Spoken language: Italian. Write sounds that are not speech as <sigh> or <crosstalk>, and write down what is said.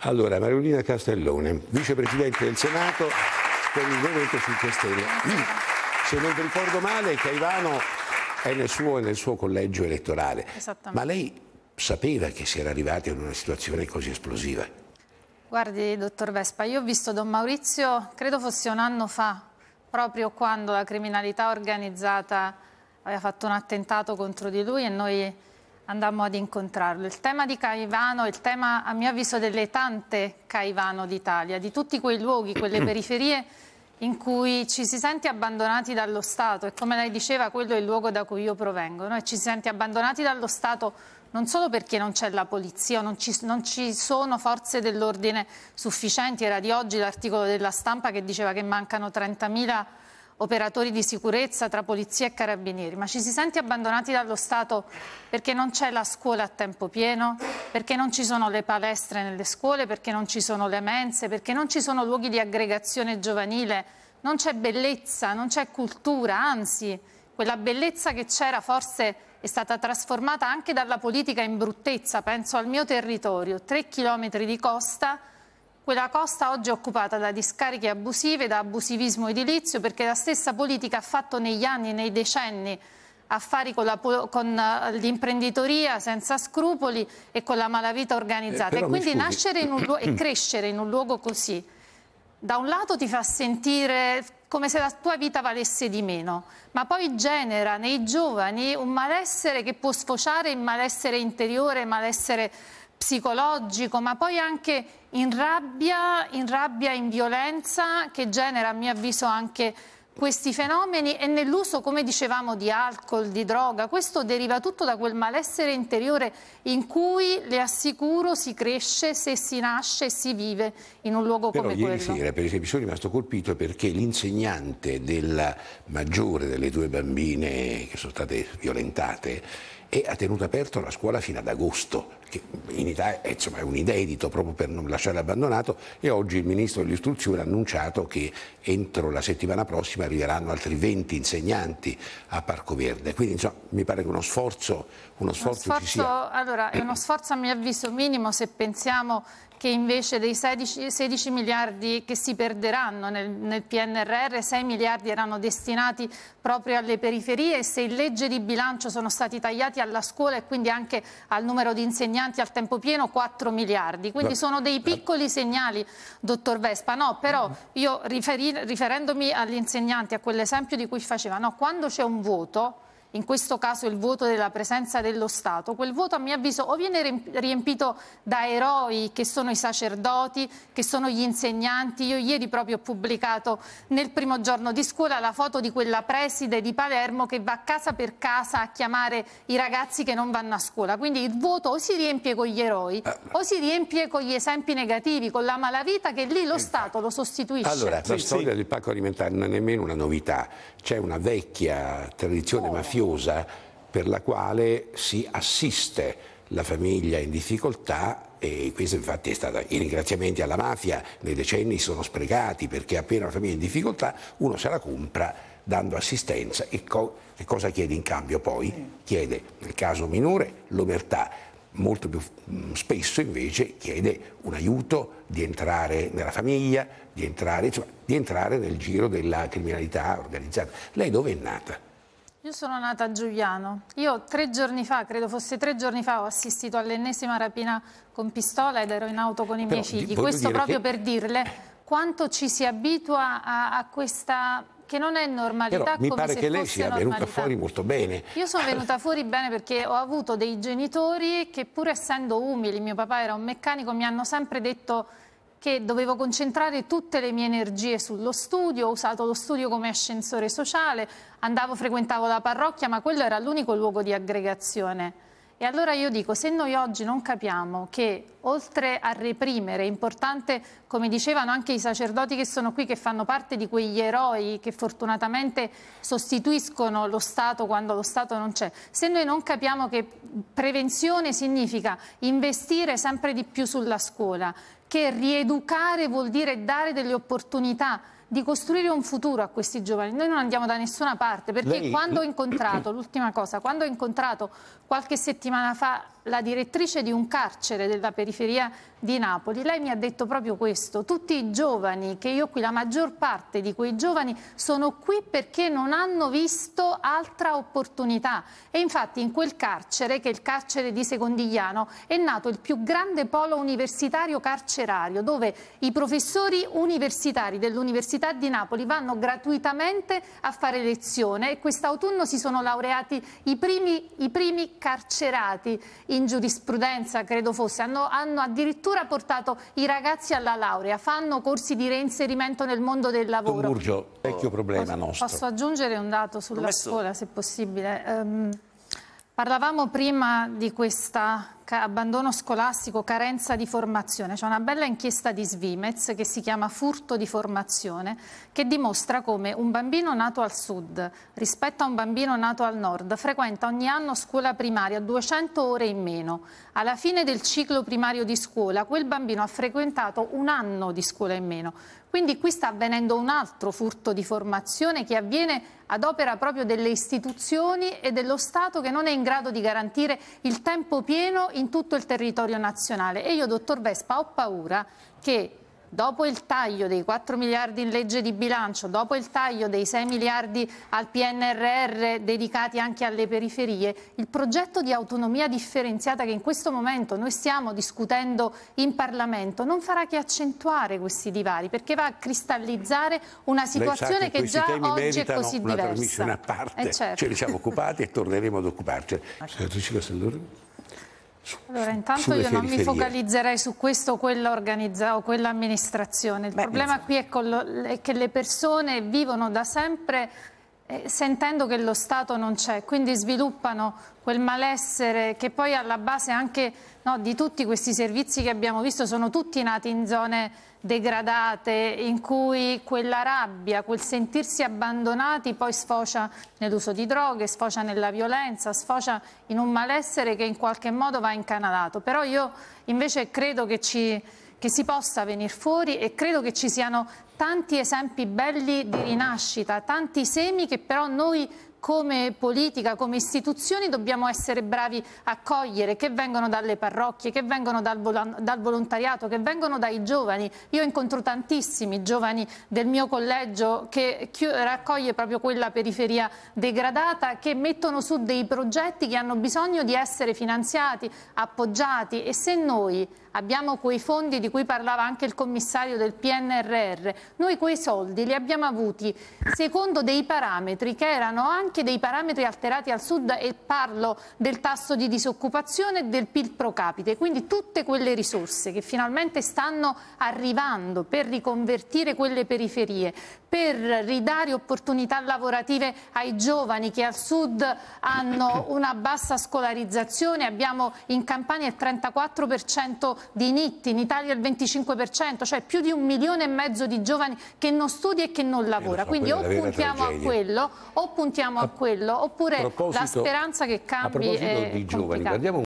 Allora, Marolina Castellone, vicepresidente del Senato per il Movimento 5 Stelle. Mm. Se non ricordo male, Caivano è nel suo, nel suo collegio elettorale. Ma lei sapeva che si era arrivati ad una situazione così esplosiva? Guardi, dottor Vespa, io ho visto Don Maurizio, credo fosse un anno fa, proprio quando la criminalità organizzata aveva fatto un attentato contro di lui e noi andammo ad incontrarlo. Il tema di Caivano è il tema, a mio avviso, delle tante Caivano d'Italia, di tutti quei luoghi, quelle <clears throat> periferie in cui ci si sente abbandonati dallo Stato e come lei diceva quello è il luogo da cui io provengo no? ci si sente abbandonati dallo Stato non solo perché non c'è la polizia non ci, non ci sono forze dell'ordine sufficienti era di oggi l'articolo della stampa che diceva che mancano 30.000 operatori di sicurezza, tra polizia e carabinieri, ma ci si sente abbandonati dallo Stato perché non c'è la scuola a tempo pieno, perché non ci sono le palestre nelle scuole, perché non ci sono le mense, perché non ci sono luoghi di aggregazione giovanile, non c'è bellezza, non c'è cultura, anzi quella bellezza che c'era forse è stata trasformata anche dalla politica in bruttezza, penso al mio territorio, tre chilometri di costa, quella costa oggi è occupata da discariche abusive, da abusivismo edilizio, perché la stessa politica ha fatto negli anni, nei decenni, affari con, eh, l'imprenditoria senza scrupoli e con la malavita eh, organizzata. Eh, e quindi nascere e <clears throat> crescere in un luogo così, da un lato ti fa sentire come se la tua vita valesse di meno, ma poi genera nei giovani un malessere che può sfociare in malessere interiore, malessere psicologico, ma poi anche in rabbia, in rabbia, in violenza, che genera a mio avviso anche questi fenomeni e nell'uso, come dicevamo, di alcol, di droga. Questo deriva tutto da quel malessere interiore in cui, le assicuro, si cresce se si nasce e si vive in un luogo Però come ieri quello. ieri sera, per esempio, sono rimasto colpito perché l'insegnante della maggiore delle due bambine che sono state violentate e ha tenuto aperto la scuola fino ad agosto che in Italia è, eh, insomma, è un inedito proprio per non lasciarlo abbandonato e oggi il Ministro dell'Istruzione ha annunciato che entro la settimana prossima arriveranno altri 20 insegnanti a Parco Verde, quindi insomma, mi pare che uno sforzo, uno sforzo, uno sforzo ci sia. Allora, è uno sforzo a mio avviso minimo se pensiamo che invece dei 16, 16, miliardi che si perderanno nel, nel, PNRR, 6 miliardi erano destinati proprio alle periferie e se in legge di bilancio sono stati tagliati alla scuola e quindi anche al numero di insegnanti insegnanti al tempo pieno 4 miliardi, quindi Beh. sono dei piccoli segnali, dottor Vespa, no, però mm-hmm. io riferir, riferendomi agli insegnanti, a quell'esempio di cui faceva, no, quando c'è un vuoto in questo caso il voto della presenza dello Stato, quel voto a mio avviso o viene riempito da eroi che sono i sacerdoti, che sono gli insegnanti. Io ieri proprio ho pubblicato nel primo giorno di scuola la foto di quella preside di Palermo che va casa per casa a chiamare i ragazzi che non vanno a scuola. Quindi il voto o si riempie con gli eroi o si riempie con gli esempi negativi, con la malavita che lì lo eh. Stato lo sostituisce. Allora, la storia del pacco alimentare non è nemmeno una novità, c'è una vecchia tradizione oh. mafiosa misteriosa per la quale si assiste la famiglia in difficoltà e questo infatti è stato i ringraziamenti alla mafia nei decenni sono sprecati perché appena una famiglia è in difficoltà uno se la compra dando assistenza e, co e cosa chiede in cambio poi? Chiede nel caso minore l'omertà, molto più mm, spesso invece chiede un aiuto di entrare nella famiglia, di entrare, insomma, di entrare nel giro della criminalità organizzata. Lei dove è nata? Io sono nata a Giuliano. Io tre giorni fa, credo fosse tre giorni fa, ho assistito all'ennesima rapina con pistola ed ero in auto con i Però miei figli. Questo proprio che... per dirle quanto ci si abitua a, a questa che non è normalità Però mi pare che lei sia normalità. venuta fuori molto bene io sono venuta fuori bene perché ho avuto dei genitori che pur essendo umili mio papà era un meccanico mi hanno sempre detto perché dovevo concentrare tutte le mie energie sullo studio, ho usato lo studio come ascensore sociale, andavo, frequentavo la parrocchia, ma quello era l'unico luogo di aggregazione. E allora io dico, se noi oggi non capiamo che oltre a reprimere, è importante, come dicevano anche i sacerdoti che sono qui, che fanno parte di quegli eroi che fortunatamente sostituiscono lo Stato quando lo Stato non c'è, se noi non capiamo che prevenzione significa investire sempre di più sulla scuola, che rieducare vuol dire dare delle opportunità di costruire un futuro a questi giovani. Noi non andiamo da nessuna parte perché Lei... quando ho incontrato, <clears throat> l'ultima cosa, quando ho incontrato qualche settimana fa la direttrice di un carcere della periferia di Napoli. Lei mi ha detto proprio questo, tutti i giovani, che io qui la maggior parte di quei giovani sono qui perché non hanno visto altra opportunità e infatti in quel carcere, che è il carcere di Secondigliano, è nato il più grande polo universitario carcerario dove i professori universitari dell'Università di Napoli vanno gratuitamente a fare lezione e quest'autunno si sono laureati i primi, i primi carcerati in giurisprudenza, credo fosse, hanno, hanno addirittura portato i ragazzi alla laurea, fanno corsi di reinserimento nel mondo del lavoro. Burgio, vecchio problema posso, nostro. Posso aggiungere un dato sulla scuola, se possibile? Um, parlavamo prima di questa abbandono scolastico, carenza di formazione. C'è una bella inchiesta di Svimez che si chiama Furto di formazione, che dimostra come un bambino nato al sud rispetto a un bambino nato al nord frequenta ogni anno scuola primaria 200 ore in meno. Alla fine del ciclo primario di scuola quel bambino ha frequentato un anno di scuola in meno. Quindi qui sta avvenendo un altro furto di formazione che avviene ad opera proprio delle istituzioni e dello Stato che non è in grado di garantire il tempo pieno in tutto il territorio nazionale. E io, dottor Vespa, ho paura che dopo il taglio dei 4 miliardi in legge di bilancio, dopo il taglio dei 6 miliardi al PNRR dedicati anche alle periferie, il progetto di autonomia differenziata che in questo momento noi stiamo discutendo in Parlamento non farà che accentuare questi divari perché va a cristallizzare una situazione che, che già oggi è così una diversa. Una trasmissione a eh, parte, eh certo. ce ne siamo occupati e torneremo ad occuparci. Senatrice Castellori allora, intanto io non mi focalizzerei su questo o quella o quell'amministrazione. Il Beh, problema qui è, lo, è che le persone vivono da sempre eh, sentendo che lo Stato non c'è, quindi sviluppano quel malessere che poi alla base anche no, di tutti questi servizi che abbiamo visto sono tutti nati in zone degradate in cui quella rabbia, quel sentirsi abbandonati poi sfocia nell'uso di droghe, sfocia nella violenza, sfocia in un malessere che in qualche modo va incanalato. Però io invece credo che ci che si possa venire fuori e credo che ci siano tanti esempi belli di rinascita, tanti semi che però noi come politica, come istituzioni dobbiamo essere bravi a cogliere, che vengono dalle parrocchie, che vengono dal, vol dal, volontariato, che vengono dai giovani. Io incontro tantissimi giovani del mio collegio che raccoglie proprio quella periferia degradata, che mettono su dei progetti che hanno bisogno di essere finanziati, appoggiati e se noi abbiamo quei fondi di cui parlava anche il commissario del PNRR, noi quei soldi li abbiamo avuti secondo dei parametri che erano anche dei parametri alterati al sud e parlo del tasso di disoccupazione e del PIL pro capite, quindi tutte quelle risorse che finalmente stanno arrivando per riconvertire quelle periferie, per ridare opportunità lavorative ai giovani che al sud hanno una bassa scolarizzazione, abbiamo in Campania il 34% di Nitti, in Italia il 25%, cioè più di un milione e mezzo di giovani che non studia e che non lavora. So, Quindi o puntiamo a quello, o puntiamo a, a quello, oppure la speranza che cambi A proposito di giovani, guardiamo